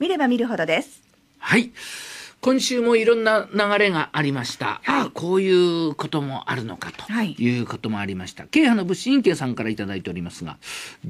見れば見るほどです。はい。今週もいろんな流れがありました、はい、ああこういうこともあるのかということもありました、はい、派の物資委員会さんから頂いておりますが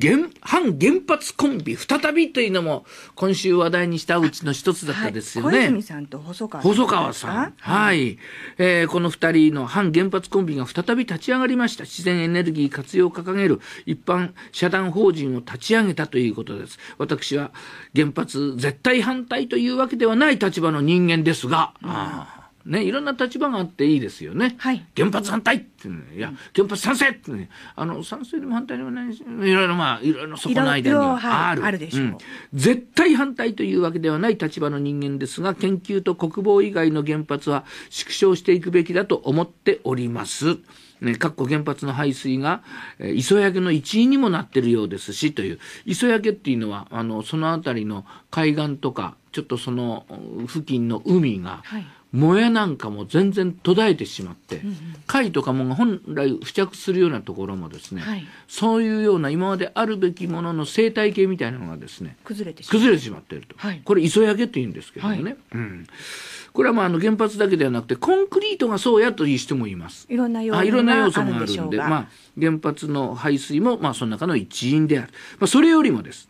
原反原発コンビ再びというのも今週話題にしたうちの一つだったですよね、はい、小泉さんと細川細川さんはい、えー、この2人の反原発コンビが再び立ち上がりました自然エネルギー活用を掲げる一般社団法人を立ち上げたということです私は原発絶対反対というわけではない立場の人間ですが、うん、あね、いろんな立場があっていいですよね。はい、原発反対って、ね、いや、原発賛成って、ね、あの、賛成でも反対でもないし、いろいろまあ、いろいろそこの間にはある。でしょう、絶対反対というわけではない立場の人間ですが、研究と国防以外の原発は縮小していくべきだと思っております。ね、かっこ原発の排水が、えー、磯焼けの一因にもなってるようですし、という。磯焼けっていうのは、あの、その辺りの海岸とか、ちょっとその付近の海が、はい萌えなんかも全然途絶えてしまって、うんうん、貝とかも本来付着するようなところもですね、はい、そういうような今まであるべきものの生態系みたいなのがですね崩れてしまっていると、はい、これ磯焼けって言うんですけどもね、はい、うん、これはまああの原発だけではなくてコンクリートがそうやという人もいますいろんな要素があるんでまあ、原発の排水もまあその中の一因である、まあ、それよりもです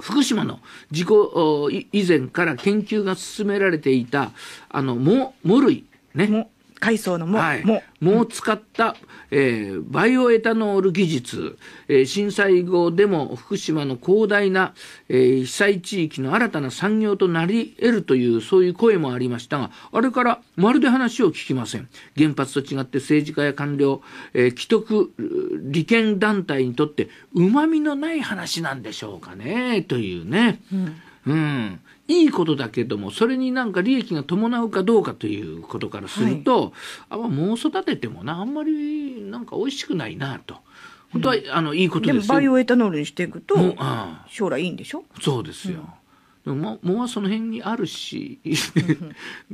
福島の事故以前から研究が進められていたあの藻類ね海藻のも,、はい、もも使った、えー、バイオエタノール技術、えー、震災後でも福島の広大な、えー、被災地域の新たな産業となり得るというそういう声もありましたがあれからまるで話を聞きません原発と違って政治家や官僚、え既得利権団体にとってうまみのない話なんでしょうかねというね。うんうん、いいことだけどもそれになんか利益が伴うかどうかということからすると、はい、あもう育ててもなあんまりなんか美味しくないなと。本当は、うん、あのいいことですよでもバイオエタノールにしていくと、うん、将来いいんでしょそうですよ、も桃はその辺にあるし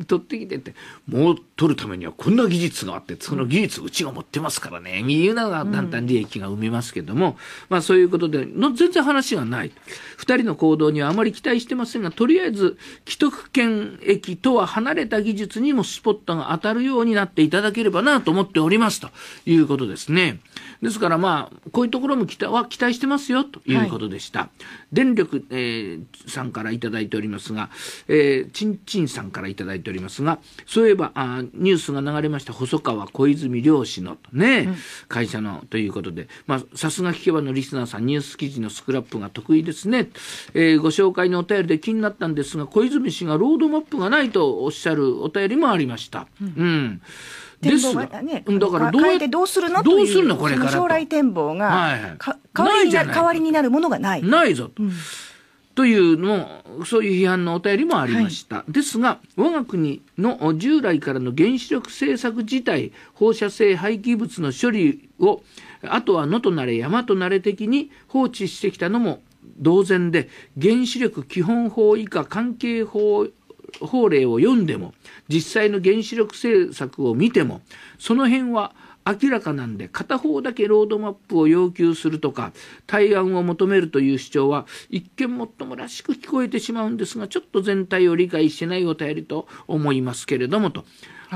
取ってきてって桃を取るためにはこんな技術があってその技術うちが持ってますからねみうながだんだん利益が生みますけども、うん、まあそういうことでの全然話がない2人の行動にはあまり期待してませんがとりあえず既得権益とは離れた技術にもスポットが当たるようになっていただければなと思っておりますということですね。ですからまあこういうところも期待は期待してますよということでした。はい、電力、えー、さんからいただいておりますが、えー、ちんちんさんからいただいておりますが、そういえば、あニュースが流れました、細川小泉漁師のね、うん、会社のということで、まあ、さすが聞けばのリスナーさん、ニュース記事のスクラップが得意ですね。えー、ご紹介のお便りで気になったんですが、小泉氏がロードマップがないとおっしゃるお便りもありました。うん、うんですが、ね、だからどうやってどうするのどうするのこれから将来展望が、は代わりになるものがない。ないぞと。うんというのそういう批判のお便りもありました、はい、ですが我が国の従来からの原子力政策自体放射性廃棄物の処理をあとは野となれ山となれ的に放置してきたのも同然で原子力基本法以下関係法法令を読んでも実際の原子力政策を見てもその辺は明らかなんで片方だけロードマップを要求するとか対案を求めるという主張は一見もっともらしく聞こえてしまうんですがちょっと全体を理解してないお便りと思いますけれどもと。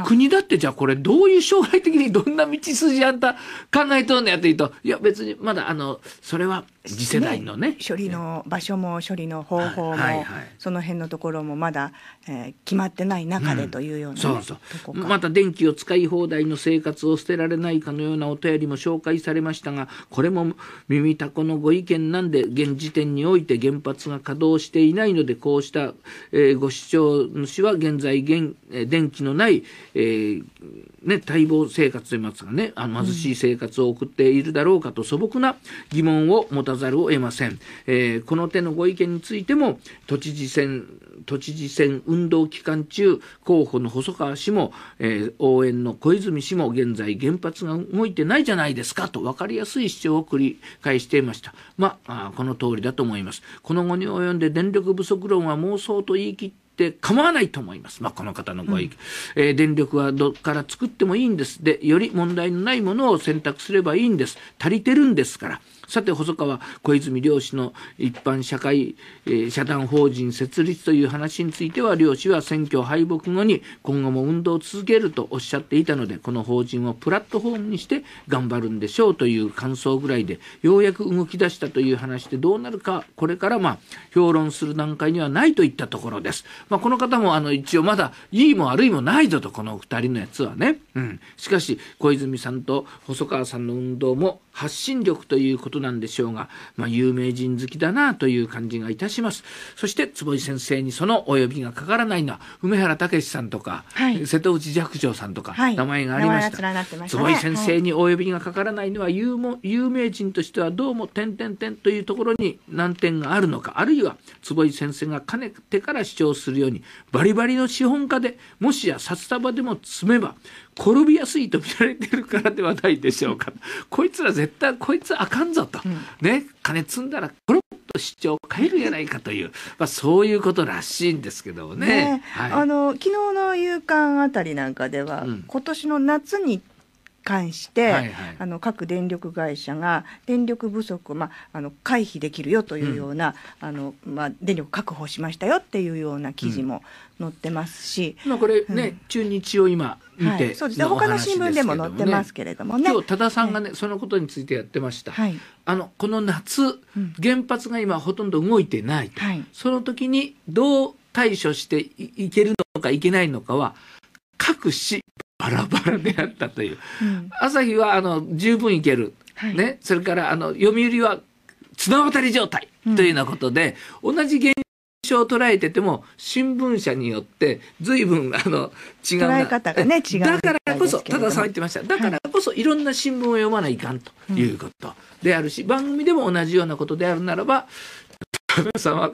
国だってじゃあこれどういう将来的にどんな道筋あんた考えとんねやって言うといや別にまだあのそれは次世代のね、ね、処理の場所も処理の方法も、はいはい、その辺のところもまだ、えー、決まってない中でというような、うん、そうそうまた電気を使い放題の生活を捨てられないかのようなお便りも紹介されましたがこれも耳たこのご意見なんで現時点において原発が稼働していないのでこうした、えー、ご主張主は現在現電気のない、えーね、待望生活といいますかね貧しい生活を送っているだろうかと素朴な疑問を持たざるを得ません、えー、この手のご意見についても都知事選都知事選運動期間中候補の細川氏も、えー、応援の小泉氏も現在原発が動いてないじゃないですかと分かりやすい主張を繰り返していましたまあこの通りだと思いますこの後に及んで電力不足論は妄想と言い切ってって構わないと思います。まあ、この方のご意見、うん、えー、電力はどから作ってもいいんです。で、より問題のないものを選択すればいいんです。足りてるんですから。さて、細川小泉漁師の一般社会、えー、社団法人設立という話については、漁師は選挙敗北後に今後も運動を続けるとおっしゃっていたので、この法人をプラットフォームにして頑張るんでしょうという感想ぐらいで、ようやく動き出したという話でどうなるか、これからまあ、評論する段階にはないといったところです。まあ、この方もあの一応まだいいも悪いもないぞと、この2人のやつはね。うん。しかし、小泉さんと細川さんの運動も発信力ということなんでしょうが、まあ、有名人好きだなという感じがいたします。そして、坪井先生にそのお呼びがかからないのは、梅原武さんとか、はい、瀬戸内寂聴さんとか、名前がありました。はい、ね、坪井先生にお呼びがかからないのは有も、有名人としてはどうも点々点というところに難点があるのか、あるいは坪井先生がかねてから主張するるようにバリバリの資本家でもしや札束でも積めば転びやすいと見られてるからではないでしょうかこいつら絶対こいつあかんぞと、ね金積んだらころっと主張を変えるやないかという、まあ、そういうことらしいんですけどね。ねはい、あの昨日の夕刊あたりなんかでは、うん、今年の夏に関して、はいはい、あの各電力会社が電力不足を、まあ、あの回避できるよというような、うん、あのまあ、電力確保しましたよっていうような記事も載ってますし、うん、これね、うん、中日を今見て、はい、そうですね他の新聞でも載ってますけれどもね今日多田さんがね、はい、そのことについてやってました、はい、あのこの夏、原発が今ほとんど動いてないと、その時にどう対処していけるのかいけないのかは各市バラバラであったという、うん、朝日はあの十分いける、はい、ね、それからあの読売は綱渡り状態というようなことで、うん、同じ現象を捉えてても新聞社によって随分あの違う捉え方がね違うだからこそたださん言ってましただからこそいろんな新聞を読まないかんということであるし、番組でも同じようなことであるならば多田さんは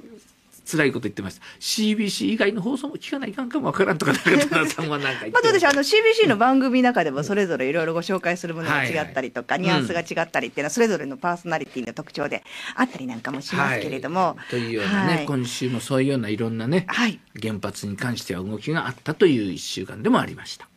辛いこと言ってました CBC 以外の放送も聞かないかんかもわからんとか中田さんはなんかまあどうでしょうあの CBC の番組の中でもそれぞれいろいろご紹介するものが違ったりとか、はいはい、ニュアンスが違ったりっていうのはそれぞれのパーソナリティの特徴であったりなんかもしますけれども。はい、というようなね、はい、今週もそういうようないろんなね、はい、原発に関しては動きがあったという1週間でもありました。